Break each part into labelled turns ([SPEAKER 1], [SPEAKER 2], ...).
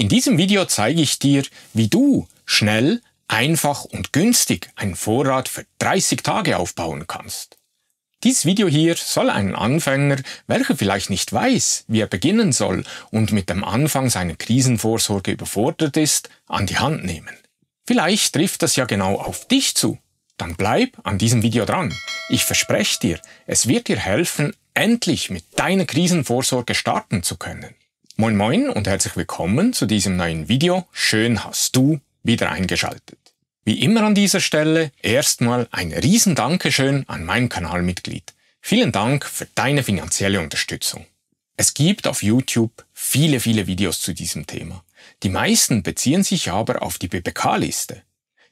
[SPEAKER 1] In diesem Video zeige ich dir, wie du schnell, einfach und günstig einen Vorrat für 30 Tage aufbauen kannst. Dieses Video hier soll einen Anfänger, welcher vielleicht nicht weiß, wie er beginnen soll und mit dem Anfang seiner Krisenvorsorge überfordert ist, an die Hand nehmen. Vielleicht trifft das ja genau auf dich zu. Dann bleib an diesem Video dran. Ich verspreche dir, es wird dir helfen, endlich mit deiner Krisenvorsorge starten zu können. Moin Moin und herzlich willkommen zu diesem neuen Video. Schön hast du wieder eingeschaltet. Wie immer an dieser Stelle erstmal ein riesen Dankeschön an mein Kanalmitglied. Vielen Dank für deine finanzielle Unterstützung. Es gibt auf YouTube viele, viele Videos zu diesem Thema. Die meisten beziehen sich aber auf die BBK-Liste.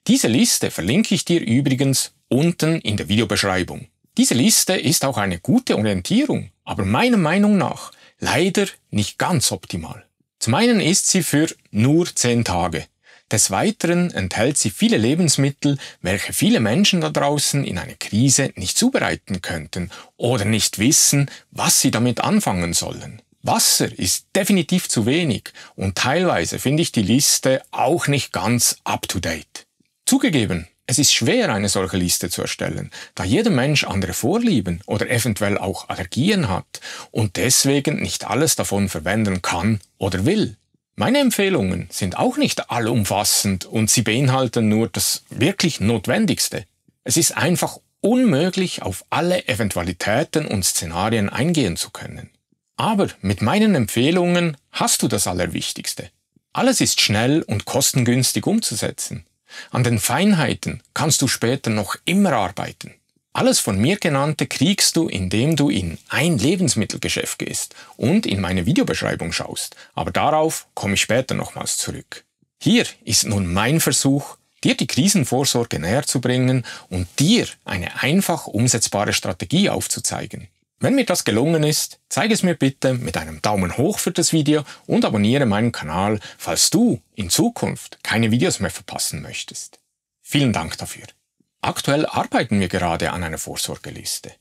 [SPEAKER 1] Diese Liste verlinke ich dir übrigens unten in der Videobeschreibung. Diese Liste ist auch eine gute Orientierung, aber meiner Meinung nach Leider nicht ganz optimal. Zum einen ist sie für nur 10 Tage. Des Weiteren enthält sie viele Lebensmittel, welche viele Menschen da draußen in einer Krise nicht zubereiten könnten oder nicht wissen, was sie damit anfangen sollen. Wasser ist definitiv zu wenig und teilweise finde ich die Liste auch nicht ganz up-to-date. Zugegeben, es ist schwer, eine solche Liste zu erstellen, da jeder Mensch andere Vorlieben oder eventuell auch Allergien hat und deswegen nicht alles davon verwenden kann oder will. Meine Empfehlungen sind auch nicht allumfassend und sie beinhalten nur das wirklich Notwendigste. Es ist einfach unmöglich, auf alle Eventualitäten und Szenarien eingehen zu können. Aber mit meinen Empfehlungen hast du das Allerwichtigste. Alles ist schnell und kostengünstig umzusetzen. An den Feinheiten kannst du später noch immer arbeiten. Alles von mir genannte kriegst du, indem du in ein Lebensmittelgeschäft gehst und in meine Videobeschreibung schaust, aber darauf komme ich später nochmals zurück. Hier ist nun mein Versuch, dir die Krisenvorsorge näher zu bringen und dir eine einfach umsetzbare Strategie aufzuzeigen. Wenn mir das gelungen ist, zeige es mir bitte mit einem Daumen hoch für das Video und abonniere meinen Kanal, falls du in Zukunft keine Videos mehr verpassen möchtest. Vielen Dank dafür. Aktuell arbeiten wir gerade an einer Vorsorgeliste.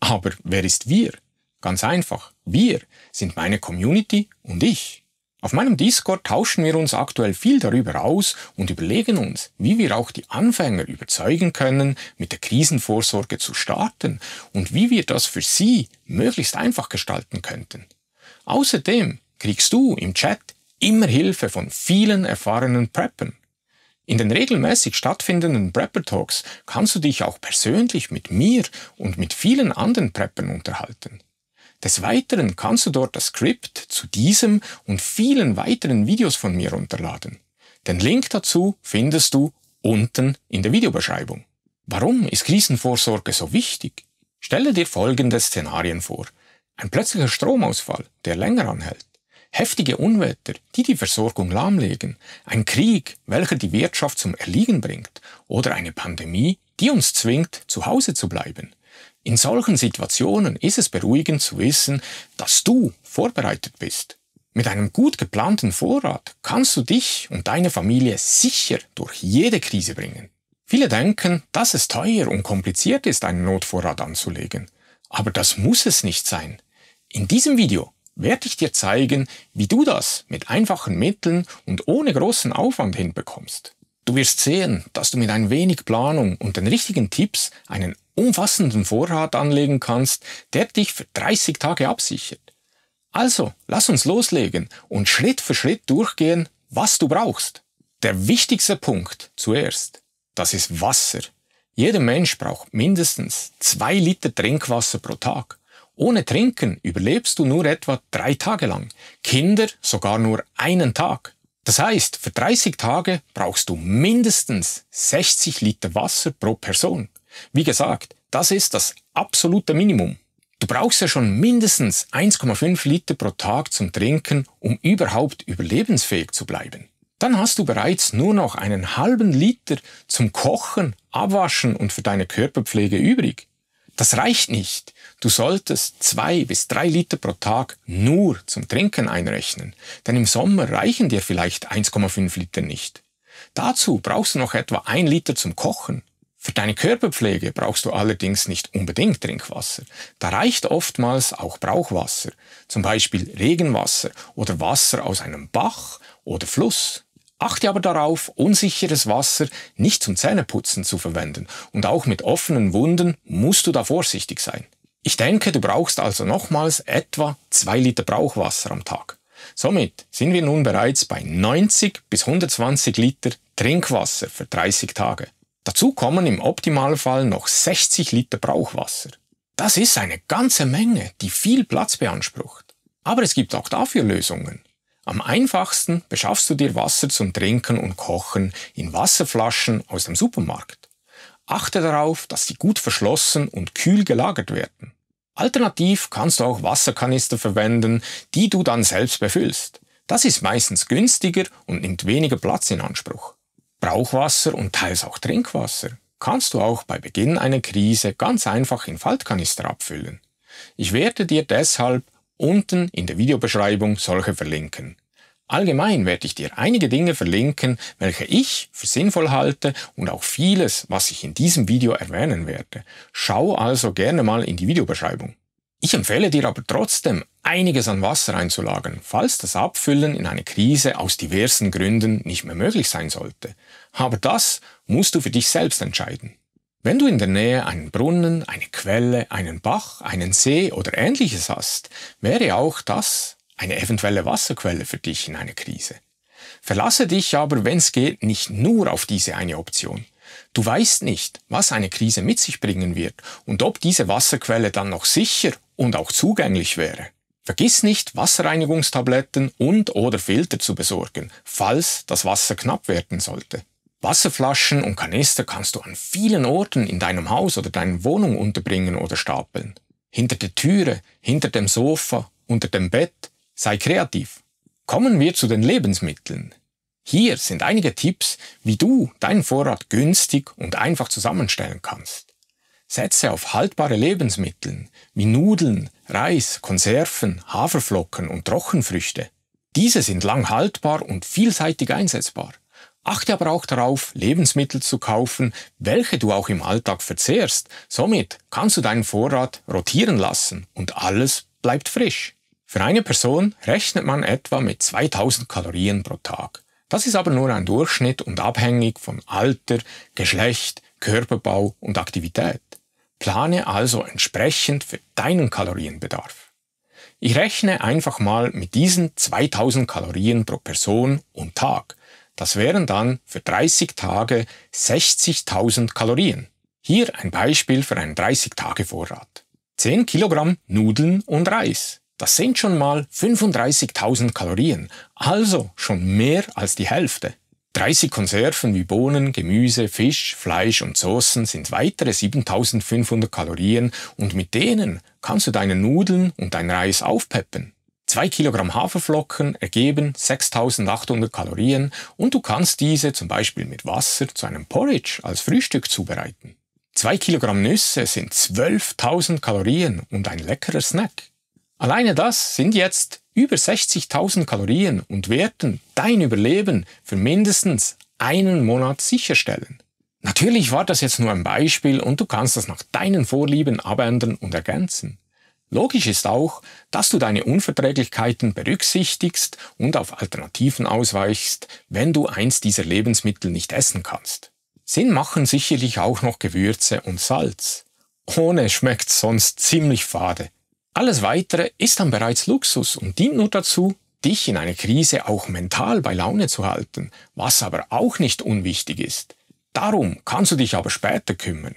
[SPEAKER 1] Aber wer ist wir? Ganz einfach, wir sind meine Community und ich. Auf meinem Discord tauschen wir uns aktuell viel darüber aus und überlegen uns, wie wir auch die Anfänger überzeugen können, mit der Krisenvorsorge zu starten und wie wir das für sie möglichst einfach gestalten könnten. Außerdem kriegst du im Chat immer Hilfe von vielen erfahrenen Preppern. In den regelmäßig stattfindenden Prepper Talks kannst du dich auch persönlich mit mir und mit vielen anderen Preppern unterhalten. Des Weiteren kannst du dort das Skript zu diesem und vielen weiteren Videos von mir runterladen. Den Link dazu findest du unten in der Videobeschreibung. Warum ist Krisenvorsorge so wichtig? Stelle dir folgende Szenarien vor. Ein plötzlicher Stromausfall, der länger anhält. Heftige Unwetter, die die Versorgung lahmlegen. Ein Krieg, welcher die Wirtschaft zum Erliegen bringt. Oder eine Pandemie, die uns zwingt, zu Hause zu bleiben. In solchen Situationen ist es beruhigend zu wissen, dass du vorbereitet bist. Mit einem gut geplanten Vorrat kannst du dich und deine Familie sicher durch jede Krise bringen. Viele denken, dass es teuer und kompliziert ist, einen Notvorrat anzulegen. Aber das muss es nicht sein. In diesem Video werde ich dir zeigen, wie du das mit einfachen Mitteln und ohne großen Aufwand hinbekommst. Du wirst sehen, dass du mit ein wenig Planung und den richtigen Tipps einen umfassenden Vorrat anlegen kannst, der dich für 30 Tage absichert. Also, lass uns loslegen und Schritt für Schritt durchgehen, was du brauchst. Der wichtigste Punkt zuerst, das ist Wasser. Jeder Mensch braucht mindestens zwei Liter Trinkwasser pro Tag. Ohne Trinken überlebst du nur etwa drei Tage lang, Kinder sogar nur einen Tag. Das heißt, für 30 Tage brauchst du mindestens 60 Liter Wasser pro Person. Wie gesagt, das ist das absolute Minimum. Du brauchst ja schon mindestens 1,5 Liter pro Tag zum Trinken, um überhaupt überlebensfähig zu bleiben. Dann hast du bereits nur noch einen halben Liter zum Kochen, Abwaschen und für deine Körperpflege übrig. Das reicht nicht. Du solltest zwei bis drei Liter pro Tag nur zum Trinken einrechnen, denn im Sommer reichen dir vielleicht 1,5 Liter nicht. Dazu brauchst du noch etwa ein Liter zum Kochen. Für deine Körperpflege brauchst du allerdings nicht unbedingt Trinkwasser. Da reicht oftmals auch Brauchwasser, zum Beispiel Regenwasser oder Wasser aus einem Bach oder Fluss. Achte aber darauf, unsicheres Wasser nicht zum Zähneputzen zu verwenden und auch mit offenen Wunden musst du da vorsichtig sein. Ich denke, du brauchst also nochmals etwa zwei Liter Brauchwasser am Tag. Somit sind wir nun bereits bei 90 bis 120 Liter Trinkwasser für 30 Tage. Dazu kommen im Optimalfall noch 60 Liter Brauchwasser. Das ist eine ganze Menge, die viel Platz beansprucht. Aber es gibt auch dafür Lösungen. Am einfachsten beschaffst du dir Wasser zum Trinken und Kochen in Wasserflaschen aus dem Supermarkt. Achte darauf, dass sie gut verschlossen und kühl gelagert werden. Alternativ kannst du auch Wasserkanister verwenden, die du dann selbst befüllst. Das ist meistens günstiger und nimmt weniger Platz in Anspruch. Brauchwasser und teils auch Trinkwasser kannst du auch bei Beginn einer Krise ganz einfach in Faltkanister abfüllen. Ich werde dir deshalb unten in der Videobeschreibung solche verlinken. Allgemein werde ich dir einige Dinge verlinken, welche ich für sinnvoll halte und auch vieles, was ich in diesem Video erwähnen werde. Schau also gerne mal in die Videobeschreibung. Ich empfehle dir aber trotzdem, einiges an Wasser einzulagern, falls das Abfüllen in einer Krise aus diversen Gründen nicht mehr möglich sein sollte. Aber das musst du für dich selbst entscheiden. Wenn du in der Nähe einen Brunnen, eine Quelle, einen Bach, einen See oder ähnliches hast, wäre auch das eine eventuelle Wasserquelle für dich in einer Krise. Verlasse dich aber, wenn es geht, nicht nur auf diese eine Option. Du weißt nicht, was eine Krise mit sich bringen wird und ob diese Wasserquelle dann noch sicher und auch zugänglich wäre. Vergiss nicht, Wasserreinigungstabletten und oder Filter zu besorgen, falls das Wasser knapp werden sollte. Wasserflaschen und Kanister kannst du an vielen Orten in deinem Haus oder deiner Wohnung unterbringen oder stapeln. Hinter der Türe, hinter dem Sofa, unter dem Bett. Sei kreativ. Kommen wir zu den Lebensmitteln. Hier sind einige Tipps, wie du deinen Vorrat günstig und einfach zusammenstellen kannst. Setze auf haltbare Lebensmittel wie Nudeln, Reis, Konserven, Haferflocken und Trockenfrüchte. Diese sind lang haltbar und vielseitig einsetzbar. Achte aber auch darauf, Lebensmittel zu kaufen, welche du auch im Alltag verzehrst. Somit kannst du deinen Vorrat rotieren lassen und alles bleibt frisch. Für eine Person rechnet man etwa mit 2000 Kalorien pro Tag. Das ist aber nur ein Durchschnitt und abhängig von Alter, Geschlecht, Körperbau und Aktivität. Plane also entsprechend für deinen Kalorienbedarf. Ich rechne einfach mal mit diesen 2000 Kalorien pro Person und Tag. Das wären dann für 30 Tage 60.000 Kalorien. Hier ein Beispiel für einen 30-Tage-Vorrat. 10 Kilogramm Nudeln und Reis. Das sind schon mal 35.000 Kalorien, also schon mehr als die Hälfte. 30 Konserven wie Bohnen, Gemüse, Fisch, Fleisch und Soßen sind weitere 7500 Kalorien und mit denen kannst du deine Nudeln und dein Reis aufpeppen. 2 Kilogramm Haferflocken ergeben 6800 Kalorien und du kannst diese zum Beispiel mit Wasser zu einem Porridge als Frühstück zubereiten. 2 Kilogramm Nüsse sind 12.000 Kalorien und ein leckerer Snack. Alleine das sind jetzt über 60.000 Kalorien und Werten dein Überleben für mindestens einen Monat sicherstellen. Natürlich war das jetzt nur ein Beispiel und du kannst das nach deinen Vorlieben abändern und ergänzen. Logisch ist auch, dass du deine Unverträglichkeiten berücksichtigst und auf Alternativen ausweichst, wenn du eins dieser Lebensmittel nicht essen kannst. Sinn machen sicherlich auch noch Gewürze und Salz. Ohne schmeckt sonst ziemlich fade, alles weitere ist dann bereits Luxus und dient nur dazu, dich in einer Krise auch mental bei Laune zu halten, was aber auch nicht unwichtig ist. Darum kannst du dich aber später kümmern.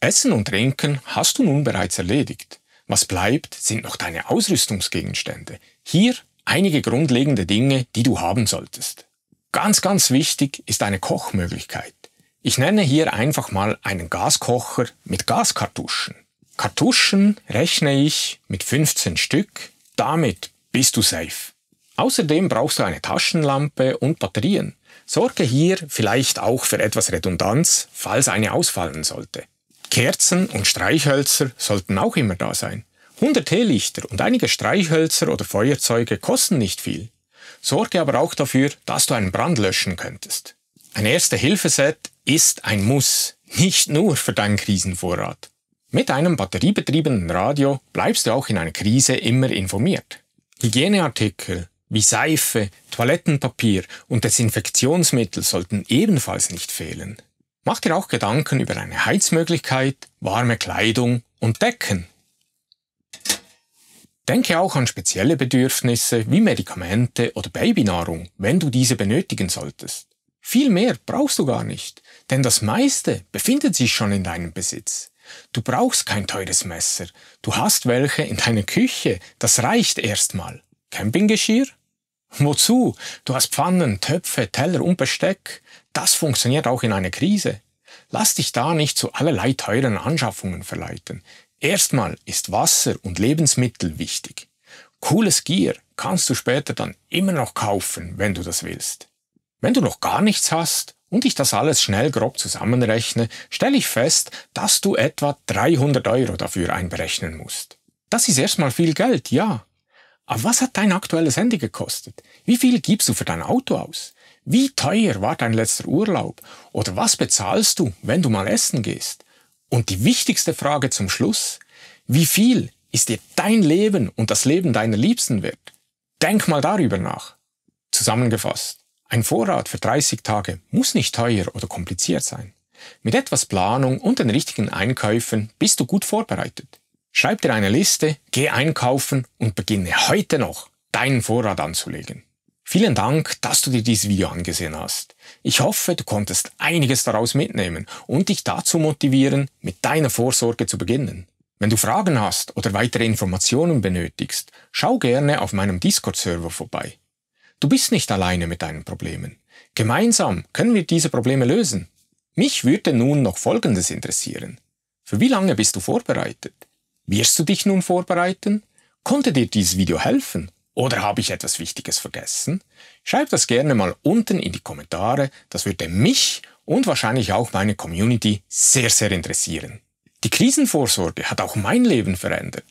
[SPEAKER 1] Essen und Trinken hast du nun bereits erledigt. Was bleibt, sind noch deine Ausrüstungsgegenstände. Hier einige grundlegende Dinge, die du haben solltest. Ganz, ganz wichtig ist eine Kochmöglichkeit. Ich nenne hier einfach mal einen Gaskocher mit Gaskartuschen. Kartuschen rechne ich mit 15 Stück, damit bist du safe. Außerdem brauchst du eine Taschenlampe und Batterien. Sorge hier vielleicht auch für etwas Redundanz, falls eine ausfallen sollte. Kerzen und Streichhölzer sollten auch immer da sein. 100 Teelichter und einige Streichhölzer oder Feuerzeuge kosten nicht viel. Sorge aber auch dafür, dass du einen Brand löschen könntest. Ein Erste-Hilfe-Set ist ein Muss, nicht nur für deinen Krisenvorrat. Mit einem batteriebetriebenen Radio bleibst du auch in einer Krise immer informiert. Hygieneartikel wie Seife, Toilettenpapier und Desinfektionsmittel sollten ebenfalls nicht fehlen. Mach dir auch Gedanken über eine Heizmöglichkeit, warme Kleidung und Decken. Denke auch an spezielle Bedürfnisse wie Medikamente oder Babynahrung, wenn du diese benötigen solltest. Viel mehr brauchst du gar nicht, denn das meiste befindet sich schon in deinem Besitz. Du brauchst kein teures Messer. Du hast welche in deiner Küche. Das reicht erstmal. Campinggeschirr? Wozu? Du hast Pfannen, Töpfe, Teller und Besteck. Das funktioniert auch in einer Krise. Lass dich da nicht zu allerlei teuren Anschaffungen verleiten. Erstmal ist Wasser und Lebensmittel wichtig. Cooles Gier kannst du später dann immer noch kaufen, wenn du das willst. Wenn du noch gar nichts hast, und ich das alles schnell grob zusammenrechne, stelle ich fest, dass du etwa 300 Euro dafür einberechnen musst. Das ist erstmal viel Geld, ja. Aber was hat dein aktuelles Handy gekostet? Wie viel gibst du für dein Auto aus? Wie teuer war dein letzter Urlaub? Oder was bezahlst du, wenn du mal essen gehst? Und die wichtigste Frage zum Schluss, wie viel ist dir dein Leben und das Leben deiner Liebsten wert? Denk mal darüber nach. Zusammengefasst. Ein Vorrat für 30 Tage muss nicht teuer oder kompliziert sein. Mit etwas Planung und den richtigen Einkäufen bist du gut vorbereitet. Schreib dir eine Liste, geh einkaufen und beginne heute noch, deinen Vorrat anzulegen. Vielen Dank, dass du dir dieses Video angesehen hast. Ich hoffe, du konntest einiges daraus mitnehmen und dich dazu motivieren, mit deiner Vorsorge zu beginnen. Wenn du Fragen hast oder weitere Informationen benötigst, schau gerne auf meinem Discord-Server vorbei. Du bist nicht alleine mit deinen Problemen. Gemeinsam können wir diese Probleme lösen. Mich würde nun noch Folgendes interessieren. Für wie lange bist du vorbereitet? Wirst du dich nun vorbereiten? Konnte dir dieses Video helfen? Oder habe ich etwas Wichtiges vergessen? Schreib das gerne mal unten in die Kommentare, das würde mich und wahrscheinlich auch meine Community sehr, sehr interessieren. Die Krisenvorsorge hat auch mein Leben verändert.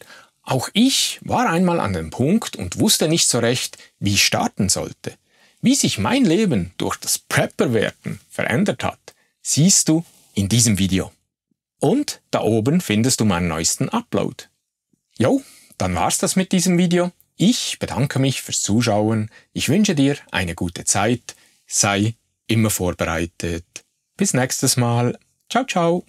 [SPEAKER 1] Auch ich war einmal an dem Punkt und wusste nicht so recht, wie ich starten sollte. Wie sich mein Leben durch das Prepper-Werden verändert hat, siehst du in diesem Video. Und da oben findest du meinen neuesten Upload. Jo, dann war's das mit diesem Video. Ich bedanke mich fürs Zuschauen. Ich wünsche dir eine gute Zeit. Sei immer vorbereitet. Bis nächstes Mal. Ciao, ciao.